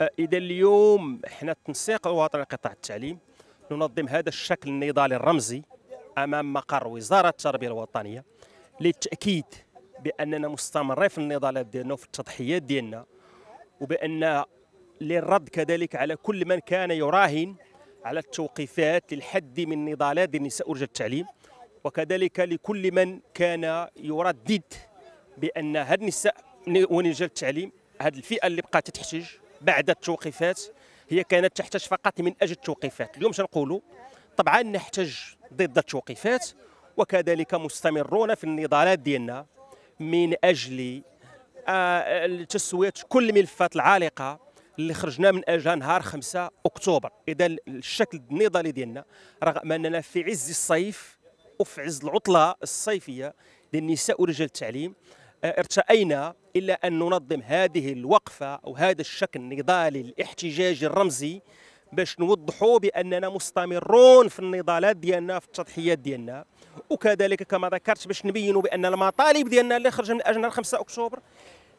آه، اذا اليوم حنا التنسيق الوطني لقطاع التعليم ننظم هذا الشكل النضالي الرمزي امام مقر وزاره التربيه الوطنيه للتاكيد باننا مستمرين في النضالات ديالنا وفي التضحيات ديالنا وبان للرد كذلك على كل من كان يراهن على التوقيفات للحد من نضالات النساء ورجال التعليم وكذلك لكل من كان يردد بان هاد النساء ورجال التعليم هاد الفئه اللي بقات تحتج بعد التوقيفات هي كانت تحتاج فقط من اجل التوقيفات اليوم سنقول طبعا نحتج ضد التوقيفات وكذلك مستمرون في النضالات ديالنا من اجل آه، تسويه كل الملفات العالقه اللي خرجنا من اجلها نهار 5 اكتوبر اذا الشكل النضالي ديالنا رغم اننا في عز الصيف وفي عز العطله الصيفيه للنساء ورجال التعليم ارتأينا إلا أن ننظم هذه الوقفة أو هذا الشكل النضالي الاحتجاجي الرمزي باش نوضحوا باننا مستمرون في النضالات ديالنا في التضحيات ديالنا وكذلك كما ذكرت باش نبينوا بان المطالب ديالنا اللي خرج من أجنة 5 اكتوبر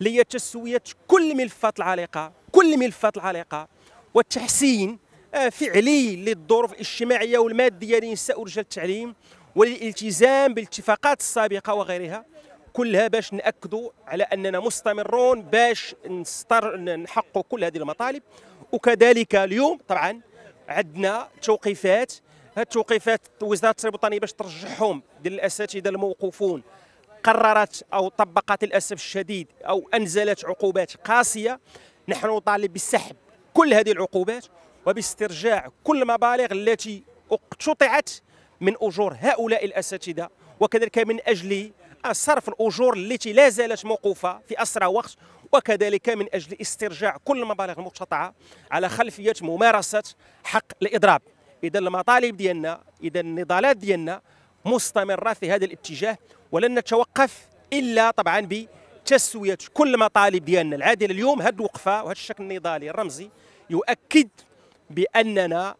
هي تسويه كل الملفات العالقه كل الملفات العالقه والتحسين آه، فعلي للظروف الاجتماعيه والماديه للنساء ورجال التعليم والالتزام بالاتفاقات السابقه وغيرها كلها باش ناكدوا على اننا مستمرون باش نستر نحققوا كل هذه المطالب وكذلك اليوم طبعا عندنا توقيفات هذه التوقيفات وزاره التربيه الوطنيه باش ترجعهم ديال الاساتذه الموقوفون قررت او طبقت للاسف الشديد او انزلت عقوبات قاسيه نحن نطالب بسحب كل هذه العقوبات وباسترجاع كل المبالغ التي اقتطعت من اجور هؤلاء الاساتذه وكذلك من اجل صرف الأجور التي لا زالت موقوفة في أسرع وقت وكذلك من أجل استرجاع كل المبالغ المقتطعة على خلفية ممارسة حق الإضراب إذا المطالب ديالنا إذا النضالات ديالنا مستمرة في هذا الاتجاه ولن نتوقف إلا طبعا بتسوية كل المطالب ديالنا العادلة اليوم هذه الوقفة وهذا الشكل النضالي الرمزي يؤكد بأننا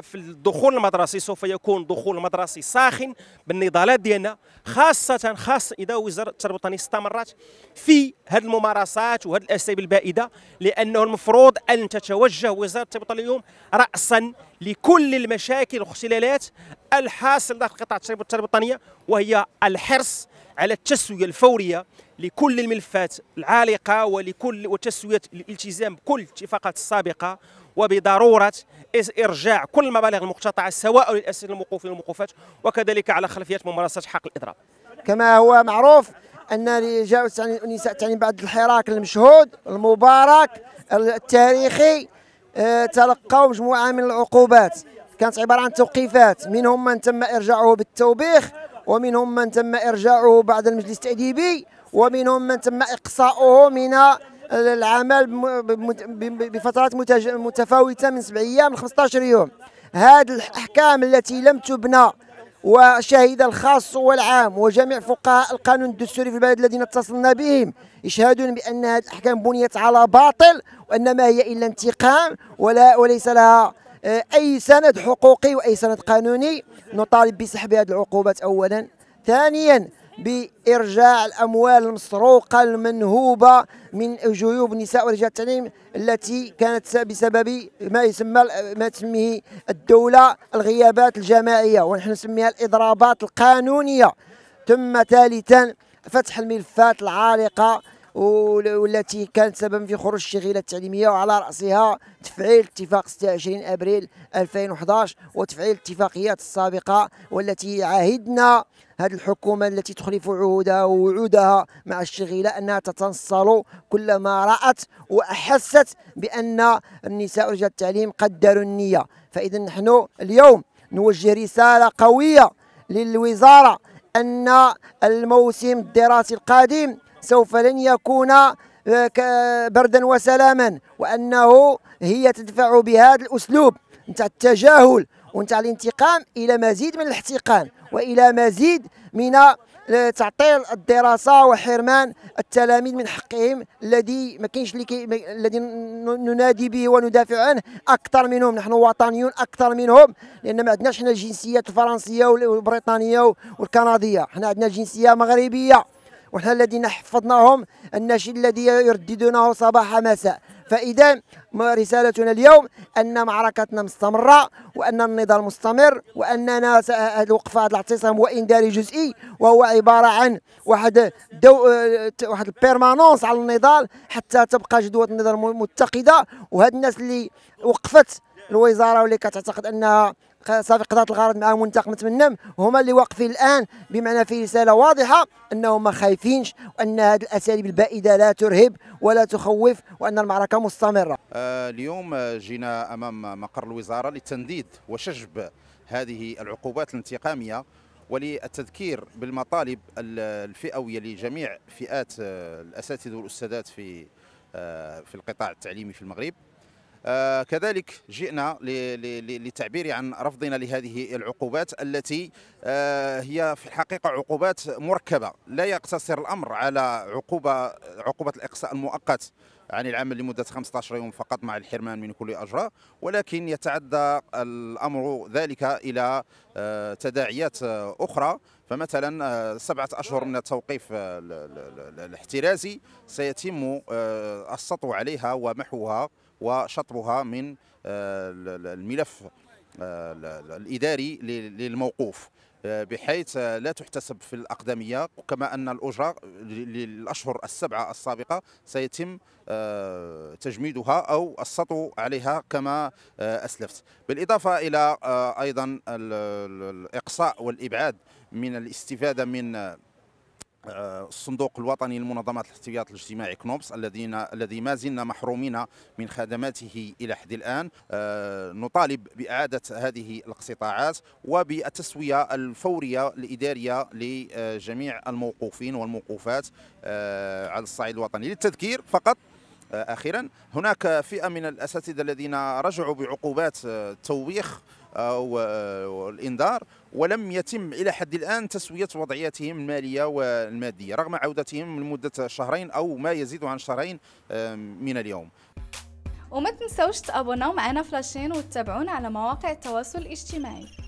في الدخول المدرسي سوف يكون دخول مدرسي ساخن بالنضالات ديالنا خاصة خاصة إذا وزارة التربية الوطنية استمرت في هذه الممارسات وهذه الأساليب البائدة لأنه المفروض أن تتوجه وزارة التربية اليوم رأسا لكل المشاكل والاختلالات الحاصلة داخل قطاع التربية الوطنية وهي الحرص على التسوية الفورية لكل الملفات العالقة ولكل وتسوية الالتزام بكل الاتفاقات السابقة وبضرورة إرجاع كل المبالغ المقتطعة سواء للأسر الموقوفين والموقوفات وكذلك على خلفيات ممارسة حق الإضراب كما هو معروف أن جاءوا النساء تعني بعد الحراك المشهود المبارك التاريخي آه، تلقوا مجموعة من العقوبات كانت عبارة عن توقيفات منهم من تم إرجاعه بالتوبيخ ومنهم من تم إرجاعه بعد المجلس التأديبي ومنهم من تم إقصاؤه من العمل بفترات متفاوتة من سبع أيام ل 15 يوم هذه الأحكام التي لم تبنى وشهد الخاص والعام وجميع فقهاء القانون الدستوري في البلد الذين اتصلنا بهم يشهدون بأن هذه الأحكام بنيت على باطل وأن ما هي إلا انتقام ولا وليس لها آه، أي سند حقوقي وأي سند قانوني نطالب بسحب هذه العقوبات أولا ثانيا بإرجاع الأموال المسروقة المنهوبة من جيوب نساء ورجال التعليم التي كانت بسبب ما يسمى ما تسميه الدولة الغيابات الجماعية ونحن نسميها الإضرابات القانونية ثم ثالثا فتح الملفات العالقة والتي كانت سببا في خروج الشغيله التعليميه وعلى راسها تفعيل اتفاق 26 ابريل 2011 وتفعيل اتفاقيات السابقه والتي عهدنا هذه الحكومة التي تخلف عهودها ووعودها مع الشغيلة أنها تتنصل كلما رأت وأحست بأن النساء رجال التعليم قدروا النية فإذا نحن اليوم نوجه رسالة قوية للوزارة أن الموسم الدراسي القادم سوف لن يكون آه، بردا وسلاما وأنه هي تدفع بهذا الأسلوب نتاع التجاهل وانت الانتقام الى مزيد من الاحتقان والى مزيد من تعطيل الدراسه وحرمان التلاميذ من حقهم الذي ما كاينش اللي كي الذي ننادي به وندافع عنه اكثر منهم نحن وطنيون اكثر منهم لان ما عندناش حنا الجنسيات الفرنسيه والبريطانيه والكنديه حنا عندنا الجنسيه مغربيه وحنا الذين حفظناهم الناشئ الذي يرددونه صباح مساء فإذا رسالتنا اليوم أن معركتنا مستمرة وأن النضال مستمر وأننا الوقفة هذا الاعتصام هو إنذاري جزئي وهو عبارة عن واحد دو آه، واحد البيرمانونس على النضال حتى تبقى جدوى النضال متقدة وهاد الناس اللي وقفت الوزاره واللي كتعتقد انها صافي قضات الغرض مع منتخب متمنم هما اللي واقفين الان بمعنى في رساله واضحه انهم ما خايفينش وان هذه الاساليب البائده لا ترهب ولا تخوف وان المعركه مستمره. آه اليوم جينا امام مقر الوزاره للتنديد وشجب هذه العقوبات الانتقاميه وللتذكير بالمطالب الفئويه لجميع فئات آه، الاساتذه والاستاذات في آه، في القطاع التعليمي في المغرب آه، كذلك جئنا للتعبير عن رفضنا لهذه العقوبات التي آه، هي في الحقيقة عقوبات مركبة لا يقتصر الأمر على عقوبة عقوبة الإقصاء المؤقت عن العمل لمدة 15 يوم فقط مع الحرمان من كل أجراء ولكن يتعدى الأمر ذلك إلى آه، تداعيات أخرى فمثلا سبعة أشهر من التوقيف الاحترازي سيتم السطو عليها ومحوها وشطرها من آه، الملف آه، الإداري للموقوف آه، بحيث لا تحتسب في الأقدمية كما أن الأجرة للأشهر السبعة السابقة سيتم تجميدها أو السطو عليها كما أسلفت بالإضافة إلى أيضا الإقصاء والإبعاد من الاستفادة من الصندوق الوطني لمنظمات الاحتياط الاجتماعي كنوبس الذين الذي ما زلنا محرومين من خدماته الى حد الان آه، نطالب باعاده هذه الاقتطاعات وبالتسويه الفوريه الاداريه لجميع الموقوفين والموقوفات آه، على الصعيد الوطني للتذكير فقط اخيرا هناك فئه من الاساتذه الذين رجعوا بعقوبات آه، التوبيخ او آه، آه، الانذار ولم يتم الى حد الان تسويه وضعياتهم الماليه والماديه رغم عودتهم لمده شهرين او ما يزيد عن شهرين من اليوم وما تنسوش تابوناو معنا فلاشين وتتابعونا على مواقع التواصل الاجتماعي